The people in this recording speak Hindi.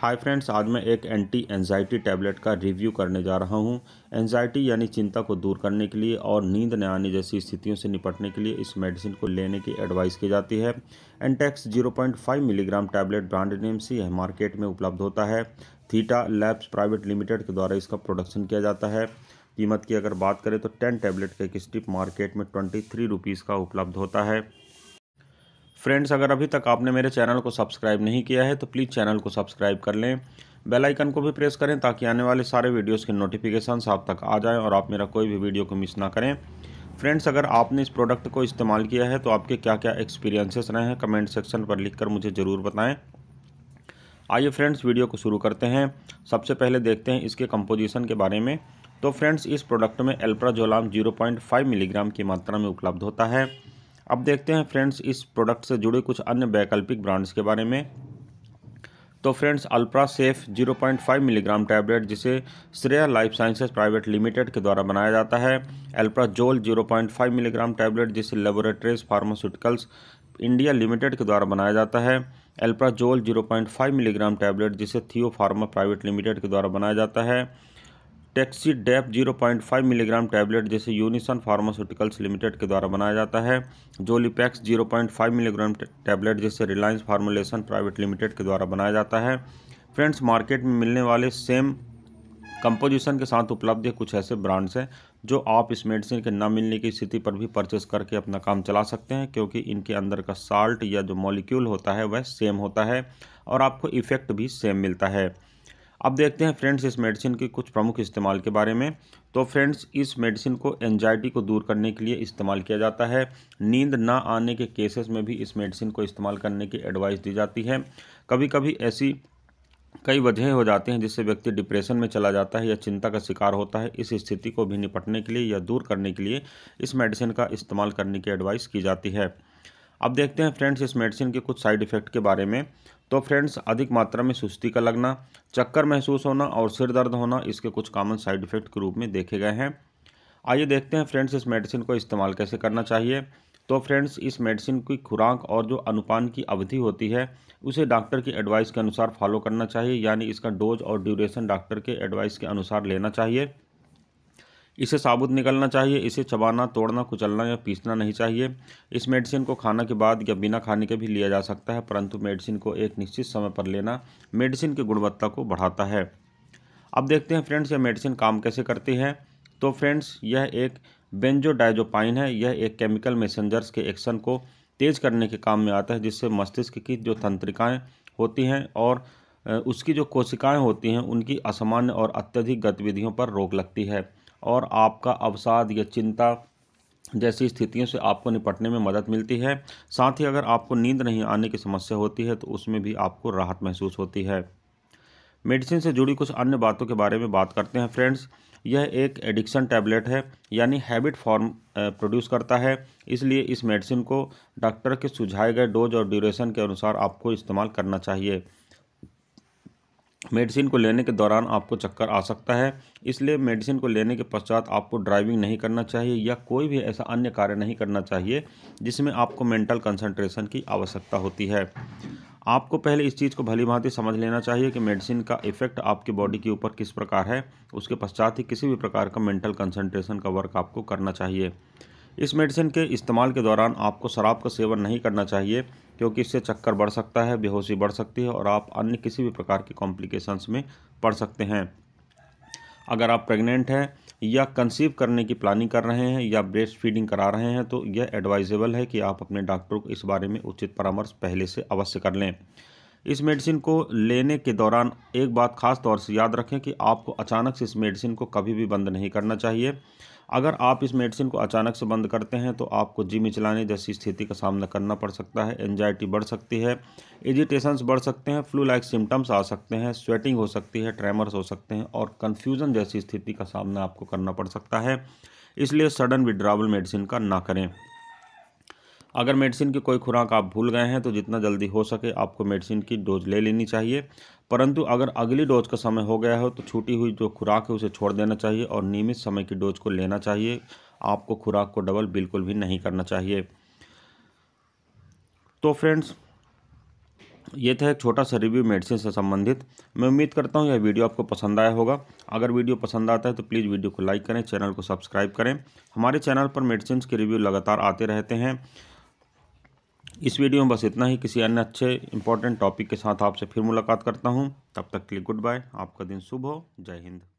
हाय फ्रेंड्स आज मैं एक एंटी एनजाइटी टैबलेट का रिव्यू करने जा रहा हूं एनजाइटी यानी चिंता को दूर करने के लिए और नींद न आने जैसी स्थितियों से निपटने के लिए इस मेडिसिन को लेने की एडवाइस की जाती है एंटेक्स 0.5 मिलीग्राम टैबलेट ब्रांड नेम से यह मार्केट में उपलब्ध होता है थीटा लैब्स प्राइवेट लिमिटेड के द्वारा इसका प्रोडक्शन किया जाता है कीमत की अगर बात करें तो टेन टैबलेट का एक स्टिप मार्केट में ट्वेंटी थ्री का उपलब्ध होता है फ्रेंड्स अगर अभी तक आपने मेरे चैनल को सब्सक्राइब नहीं किया है तो प्लीज़ चैनल को सब्सक्राइब कर लें बेल आइकन को भी प्रेस करें ताकि आने वाले सारे वीडियोस के नोटिफिकेशन आप तक आ जाएं और आप मेरा कोई भी वीडियो को मिस ना करें फ्रेंड्स अगर आपने इस प्रोडक्ट को इस्तेमाल किया है तो आपके क्या क्या एक्सपीरियंसेस रहे हैं कमेंट सेक्शन पर कर मुझे ज़रूर बताएँ आइए फ्रेंड्स वीडियो को शुरू करते हैं सबसे पहले देखते हैं इसके कंपोजिशन के बारे में तो फ्रेंड्स इस प्रोडक्ट में एल्प्राजोलाम जीरो मिलीग्राम की मात्रा में उपलब्ध होता है अब देखते हैं फ्रेंड्स इस प्रोडक्ट से जुड़े कुछ अन्य वैकल्पिक ब्रांड्स के बारे में तो friends Alprasafe 0.5 milligram tablet जिसे Shreya life sciences private limited के द्वारा बनाया जाता है अल्प्राजोल 0.5 मिलीग्राम टैबलेट जिसे लेबोरेटरीज फार्मास्यूटिकल्स इंडिया लिमिटेड के द्वारा बनाया जाता है अल्प्राजोल 0.5 मिलीग्राम टैबलेट जिसे थियो फार्मा प्राइवेट लिमिटेड के द्वारा बनाया जाता है जीरो पॉइंट 0.5 मिलीग्राम टैबलेट जैसे यूनिसन फार्मास्यूटिकल्स लिमिटेड के द्वारा बनाया जाता है पॉइंट 0.5 मिलीग्राम टैबलेट जैसे रिलायंस फार्मुलेशन प्राइवेट लिमिटेड के द्वारा बनाया जाता है फ्रेंड्स मार्केट में मिलने वाले सेम कंपोजिशन के साथ उपलब्ध कुछ ऐसे ब्रांड्स हैं जो आप इस मेडिसिन के ना मिलने की स्थिति पर भी परचेस करके अपना काम चला सकते हैं क्योंकि इनके अंदर का साल्ट या जो मॉलिक्यूल होता है वह सेम होता है और आपको इफ़ेक्ट भी सेम मिलता है अब देखते हैं फ्रेंड्स इस मेडिसिन के कुछ प्रमुख इस्तेमाल के बारे में तो फ्रेंड्स इस मेडिसिन को एनजाइटी को दूर करने के लिए इस्तेमाल किया जाता है नींद ना आने के केसेस में भी इस मेडिसिन को इस्तेमाल करने की एडवाइस दी जाती है कभी कभी ऐसी कई वजहें हो जाती हैं जिससे व्यक्ति डिप्रेशन में चला जाता है या चिंता का शिकार होता है इस स्थिति को भी निपटने के लिए या दूर करने के लिए इस मेडिसिन का इस्तेमाल करने की एडवाइस की जाती है अब देखते हैं फ्रेंड्स इस मेडिसिन के कुछ साइड इफ़ेक्ट के बारे में तो फ्रेंड्स अधिक मात्रा में सुस्ती का लगना चक्कर महसूस होना और सिर दर्द होना इसके कुछ कॉमन साइड इफ़ेक्ट के रूप में देखे गए हैं आइए देखते हैं फ्रेंड्स इस मेडिसिन को इस्तेमाल कैसे करना चाहिए तो फ्रेंड्स इस मेडिसिन की खुराक और जो अनुपान की अवधि होती है उसे डॉक्टर की एडवाइस के अनुसार फॉलो करना चाहिए यानी इसका डोज और ड्यूरेशन डॉक्टर के एडवाइस के अनुसार लेना चाहिए इसे साबुत निकलना चाहिए इसे चबाना तोड़ना कुचलना या पीसना नहीं चाहिए इस मेडिसिन को खाना के बाद या बिना खाने के भी लिया जा सकता है परंतु मेडिसिन को एक निश्चित समय पर लेना मेडिसिन की गुणवत्ता को बढ़ाता है अब देखते हैं फ्रेंड्स यह मेडिसिन काम कैसे करती है तो फ्रेंड्स यह एक बेंजो डाइजोपाइन है यह एक केमिकल मैसेंजर्स के एक्शन को तेज़ करने के काम में आता है जिससे मस्तिष्क की जो तंत्रिकाएँ होती हैं और उसकी जो कोशिकाएं होती हैं उनकी असामान्य और अत्यधिक गतिविधियों पर रोक लगती है और आपका अवसाद या चिंता जैसी स्थितियों से आपको निपटने में मदद मिलती है साथ ही अगर आपको नींद नहीं आने की समस्या होती है तो उसमें भी आपको राहत महसूस होती है मेडिसिन से जुड़ी कुछ अन्य बातों के बारे में बात करते हैं फ्रेंड्स यह एक एडिक्शन टैबलेट है यानी हैबिट फॉर्म प्रोड्यूस करता है इसलिए इस मेडिसिन को डॉक्टर के सुझाए गए डोज और ड्यूरेशन के अनुसार आपको इस्तेमाल करना चाहिए मेडिसिन को लेने के दौरान आपको चक्कर आ सकता है इसलिए मेडिसिन को लेने के पश्चात आपको ड्राइविंग नहीं करना चाहिए या कोई भी ऐसा अन्य कार्य नहीं करना चाहिए जिसमें आपको मेंटल कंसंट्रेशन की आवश्यकता होती है आपको पहले इस चीज़ को भली भांति समझ लेना चाहिए कि मेडिसिन का इफ़ेक्ट आपकी बॉडी के ऊपर किस प्रकार है उसके पश्चात ही किसी भी प्रकार का मेंटल कंसंट्रेशन का वर्क आपको करना चाहिए इस मेडिसिन के इस्तेमाल के दौरान आपको शराब का सेवन नहीं करना चाहिए क्योंकि इससे चक्कर बढ़ सकता है बेहोशी बढ़ सकती है और आप अन्य किसी भी प्रकार के कॉम्प्लिकेशंस में पड़ सकते हैं अगर आप प्रेग्नेंट हैं या कंसीव करने की प्लानिंग कर रहे हैं या ब्रेस्ट फीडिंग करा रहे हैं तो यह एडवाइजेबल है कि आप अपने डॉक्टर को इस बारे में उचित परामर्श पहले से अवश्य कर लें इस मेडिसिन को लेने के दौरान एक बात खास तौर से याद रखें कि आपको अचानक से इस मेडिसिन को कभी भी बंद नहीं करना चाहिए अगर आप इस मेडिसिन को अचानक से बंद करते हैं तो आपको जिम चलाने जैसी स्थिति का सामना करना पड़ सकता है एनजाइटी बढ़ सकती है एजिटेशंस बढ़ सकते हैं फ्लू लाइक सिम्टम्स आ सकते हैं स्वेटिंग हो सकती है ट्रेमर्स हो सकते हैं और कन्फ्यूज़न जैसी स्थिति का सामना आपको करना पड़ सकता है इसलिए सडन विड्रावल मेडिसिन का ना करें अगर मेडिसिन की कोई खुराक आप भूल गए हैं तो जितना जल्दी हो सके आपको मेडिसिन की डोज ले लेनी चाहिए परंतु अगर अगली डोज का समय हो गया हो तो छूटी हुई जो खुराक है उसे छोड़ देना चाहिए और नियमित समय की डोज को लेना चाहिए आपको खुराक को डबल बिल्कुल भी नहीं करना चाहिए तो फ्रेंड्स ये था एक छोटा सा रिव्यू मेडिसिन से संबंधित मैं उम्मीद करता हूँ यह वीडियो आपको पसंद आया होगा अगर वीडियो पसंद आता है तो प्लीज़ वीडियो को लाइक करें चैनल को सब्सक्राइब करें हमारे चैनल पर मेडिसिन के रिव्यू लगातार आते रहते हैं इस वीडियो में बस इतना ही किसी अन्य अच्छे इंपॉर्टेंट टॉपिक के साथ आपसे फिर मुलाकात करता हूँ तब तक के लिए गुड बाय आपका दिन शुभ हो जय हिंद